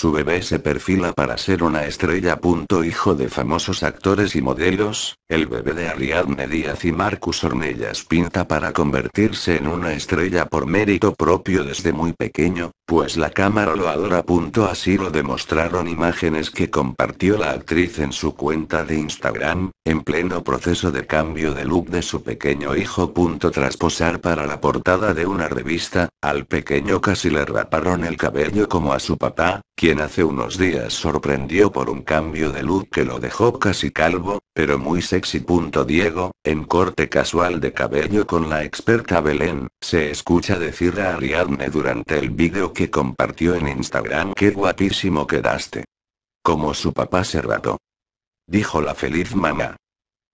Su bebé se perfila para ser una estrella. Hijo de famosos actores y modelos, el bebé de Ariadne Díaz y Marcus Ornellas pinta para convertirse en una estrella por mérito propio desde muy pequeño, pues la cámara lo adora. Así lo demostraron imágenes que compartió la actriz en su cuenta de Instagram, en pleno proceso de cambio de look de su pequeño hijo. Tras posar para la portada de una revista, al pequeño casi le raparon el cabello como a su papá, quien hace unos días sorprendió por un cambio de look que lo dejó casi calvo, pero muy seco sexy. Diego, en corte casual de cabello con la experta Belén, se escucha decir a Ariadne durante el vídeo que compartió en Instagram que guapísimo quedaste. Como su papá rató. Dijo la feliz mamá.